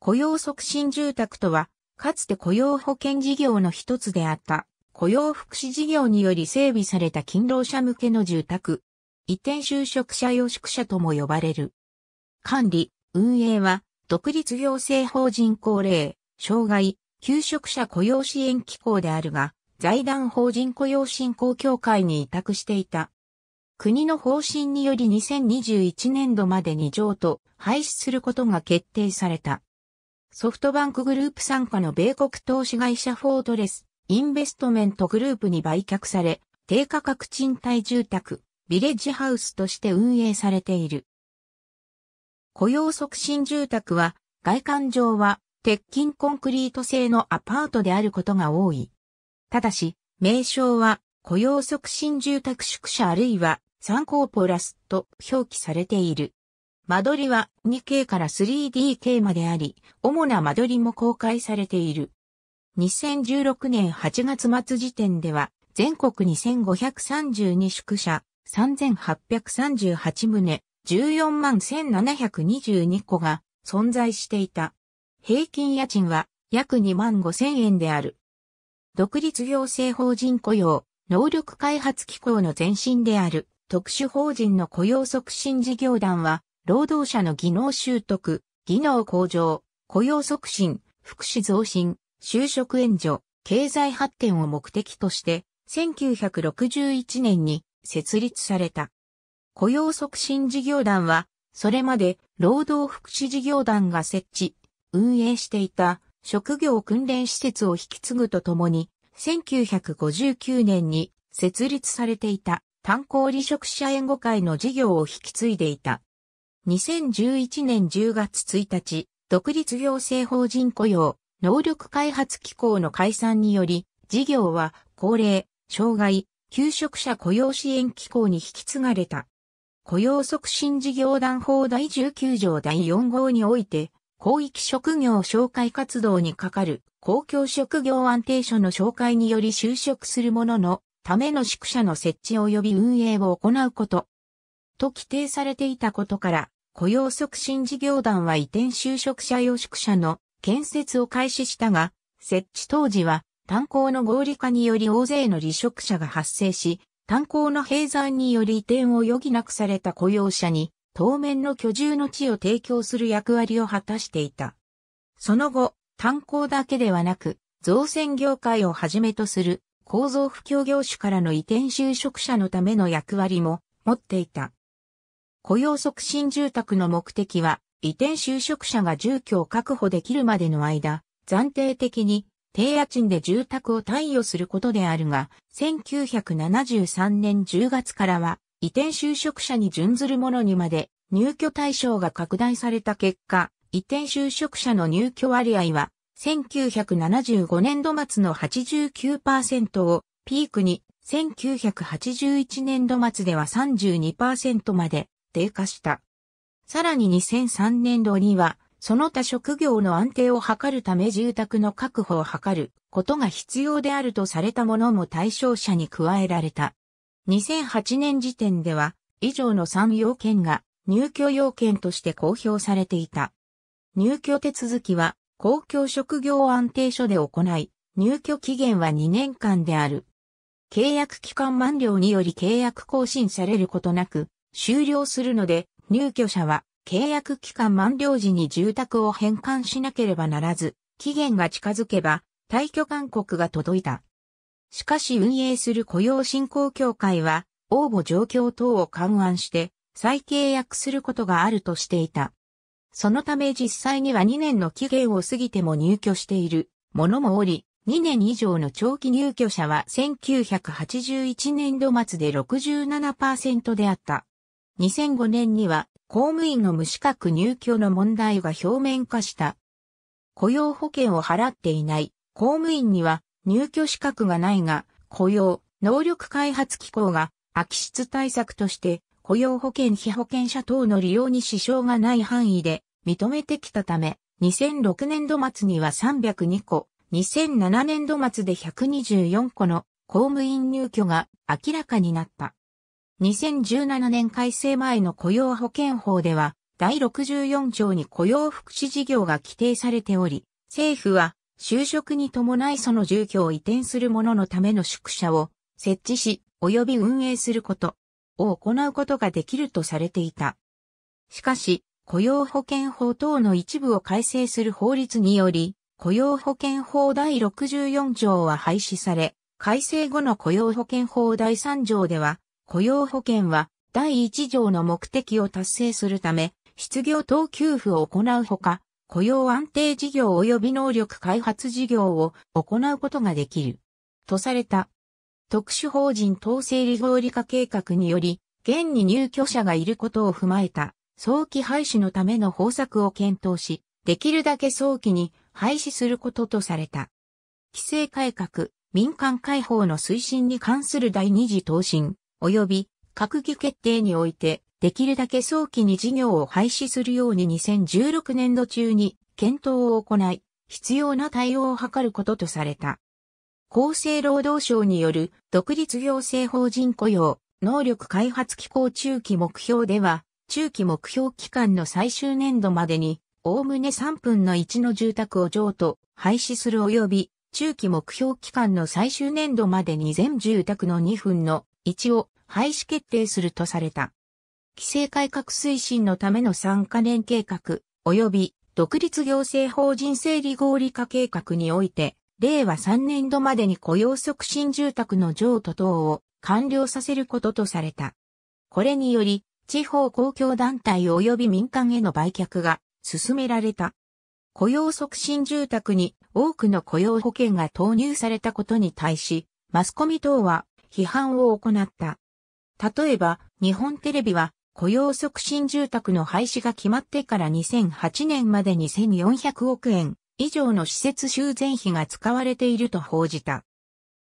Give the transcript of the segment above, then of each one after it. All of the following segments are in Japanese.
雇用促進住宅とは、かつて雇用保険事業の一つであった、雇用福祉事業により整備された勤労者向けの住宅。移転就職者予宿者とも呼ばれる。管理、運営は、独立行政法人高齢、障害、求職者雇用支援機構であるが、財団法人雇用振興協会に委託していた。国の方針により2021年度までに譲渡、廃止することが決定された。ソフトバンクグループ傘下の米国投資会社フォートレス、インベストメントグループに売却され、低価格賃貸住宅、ビレッジハウスとして運営されている。雇用促進住宅は、外観上は、鉄筋コンクリート製のアパートであることが多い。ただし、名称は、雇用促進住宅宿舎あるいは、参考ポラスと表記されている。間取りは 2K から 3DK まであり、主な間取りも公開されている。2016年8月末時点では、全国2532宿舎、3838棟、14万1722個が存在していた。平均家賃は約2万5千円である。独立行政法人雇用、能力開発機構の前身である特殊法人の雇用促進事業団は労働者の技能習得、技能向上、雇用促進、福祉増進、就職援助、経済発展を目的として、1961年に設立された。雇用促進事業団は、それまで労働福祉事業団が設置、運営していた職業訓練施設を引き継ぐとともに、1959年に設立されていた炭鉱離職者援護会の事業を引き継いでいた。2011年10月1日、独立行政法人雇用、能力開発機構の解散により、事業は高齢、障害、求職者雇用支援機構に引き継がれた。雇用促進事業団法第19条第4号において、広域職業紹介活動に係る公共職業安定所の紹介により就職する者のための宿舎の設置及び運営を行うこと。と規定されていたことから、雇用促進事業団は移転就職者養殖者の建設を開始したが、設置当時は炭鉱の合理化により大勢の離職者が発生し、炭鉱の閉山により移転を余儀なくされた雇用者に当面の居住の地を提供する役割を果たしていた。その後、炭鉱だけではなく、造船業界をはじめとする構造不況業種からの移転就職者のための役割も持っていた。雇用促進住宅の目的は、移転就職者が住居を確保できるまでの間、暫定的に低家賃で住宅を貸与することであるが、1973年10月からは、移転就職者に準ずる者にまで入居対象が拡大された結果、移転就職者の入居割合は、1975年度末の89%をピークに、1981年度末では32%まで低下した。さらに2003年度には、その他職業の安定を図るため住宅の確保を図ることが必要であるとされたものも対象者に加えられた。2008年時点では、以上の3要件が入居要件として公表されていた。入居手続きは公共職業安定所で行い、入居期限は2年間である。契約期間満了により契約更新されることなく、終了するので、入居者は契約期間満了時に住宅を返還しなければならず、期限が近づけば退去勧告が届いた。しかし運営する雇用振興協会は、応募状況等を勘案して、再契約することがあるとしていた。そのため実際には2年の期限を過ぎても入居しているものもおり、2年以上の長期入居者は1981年度末で67%であった。2005年には公務員の無資格入居の問題が表面化した。雇用保険を払っていない公務員には入居資格がないが、雇用能力開発機構が空き室対策として雇用保険非保険者等の利用に支障がない範囲で認めてきたため、2006年度末には302個、2007年度末で124個の公務員入居が明らかになった。2017年改正前の雇用保険法では、第64条に雇用福祉事業が規定されており、政府は就職に伴いその住居を移転する者のための宿舎を設置し、及び運営することを行うことができるとされていた。しかし、雇用保険法等の一部を改正する法律により、雇用保険法第64条は廃止され、改正後の雇用保険法第3条では、雇用保険は第1条の目的を達成するため、失業等給付を行うほか、雇用安定事業及び能力開発事業を行うことができる。とされた。特殊法人統制理合理化計画により、現に入居者がいることを踏まえた、早期廃止のための方策を検討し、できるだけ早期に廃止することとされた。規制改革、民間開放の推進に関する第二次答申、及び閣議決定において、できるだけ早期に事業を廃止するように2016年度中に検討を行い、必要な対応を図ることとされた。厚生労働省による独立行政法人雇用能力開発機構中期目標では、中期目標期間の最終年度までに、おおむね3分の1の住宅を譲渡、廃止する及び、中期目標期間の最終年度までに全住宅の2分の一を廃止決定するとされた。規制改革推進のための参加年計画、及び独立行政法人整理合理化計画において、令和3年度までに雇用促進住宅の譲渡等を完了させることとされた。これにより、地方公共団体及び民間への売却が進められた。雇用促進住宅に多くの雇用保険が投入されたことに対し、マスコミ等は批判を行った。例えば、日本テレビは、雇用促進住宅の廃止が決まってから2008年までに1400億円以上の施設修繕費が使われていると報じた。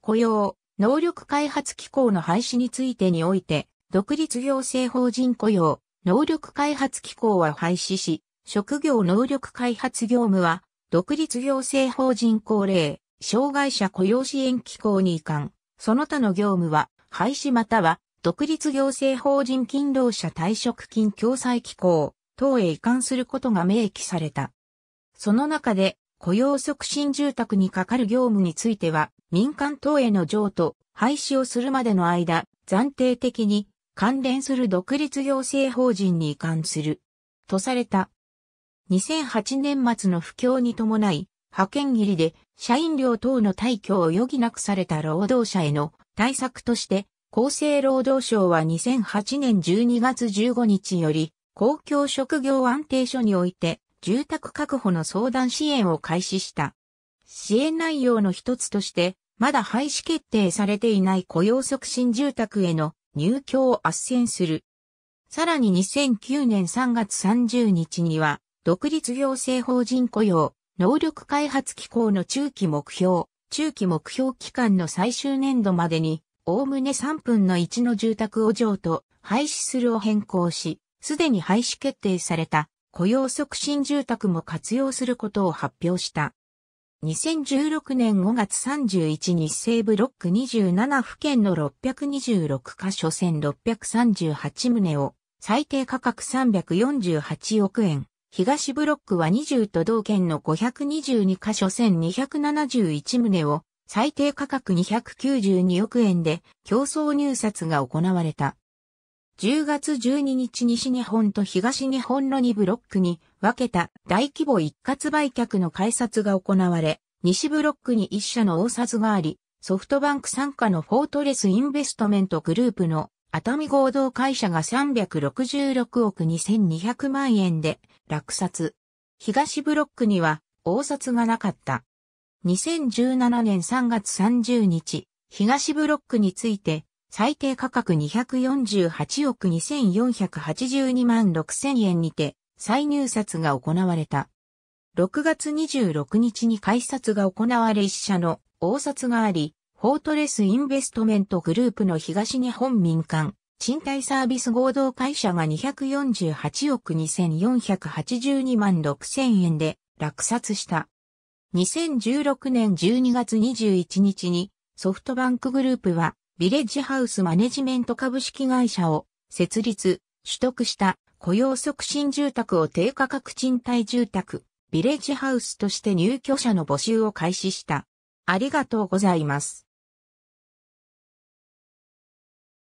雇用、能力開発機構の廃止についてにおいて、独立行政法人雇用、能力開発機構は廃止し、職業能力開発業務は、独立行政法人高齢、障害者雇用支援機構に移管。その他の業務は、廃止または、独立行政法人勤労者退職金共済機構等へ移管することが明記された。その中で、雇用促進住宅にかかる業務については、民間等への譲渡、廃止をするまでの間、暫定的に関連する独立行政法人に移管する。とされた。2008年末の不況に伴い、派遣切りで社員料等の退去を余儀なくされた労働者への対策として、厚生労働省は2008年12月15日より、公共職業安定所において、住宅確保の相談支援を開始した。支援内容の一つとして、まだ廃止決定されていない雇用促進住宅への入居を斡旋する。さらに2009年3月30日には、独立行政法人雇用、能力開発機構の中期目標、中期目標期間の最終年度までに、おおむね3分の1の住宅を譲渡、廃止するを変更し、すでに廃止決定された雇用促進住宅も活用することを発表した。2016年5月31日西部ロック27府県の626カ所1638棟を最低価格348億円、東ブロックは20都道県の522カ所1271棟を最低価格292億円で競争入札が行われた。10月12日西日本と東日本の2ブロックに分けた大規模一括売却の改札が行われ、西ブロックに1社の大札があり、ソフトバンク参加のフォートレスインベストメントグループの熱海合同会社が366億2200万円で落札。東ブロックには、応札がなかった。2017年3月30日、東ブロックについて、最低価格248億2482万6000円にて、再入札が行われた。6月26日に改札が行われ一社の応札があり、フォートレスインベストメントグループの東日本民間賃貸サービス合同会社が248億2482万6000円で落札した。2016年12月21日にソフトバンクグループはビレッジハウスマネジメント株式会社を設立、取得した雇用促進住宅を低価格賃貸住宅、ビレッジハウスとして入居者の募集を開始した。ありがとうございます。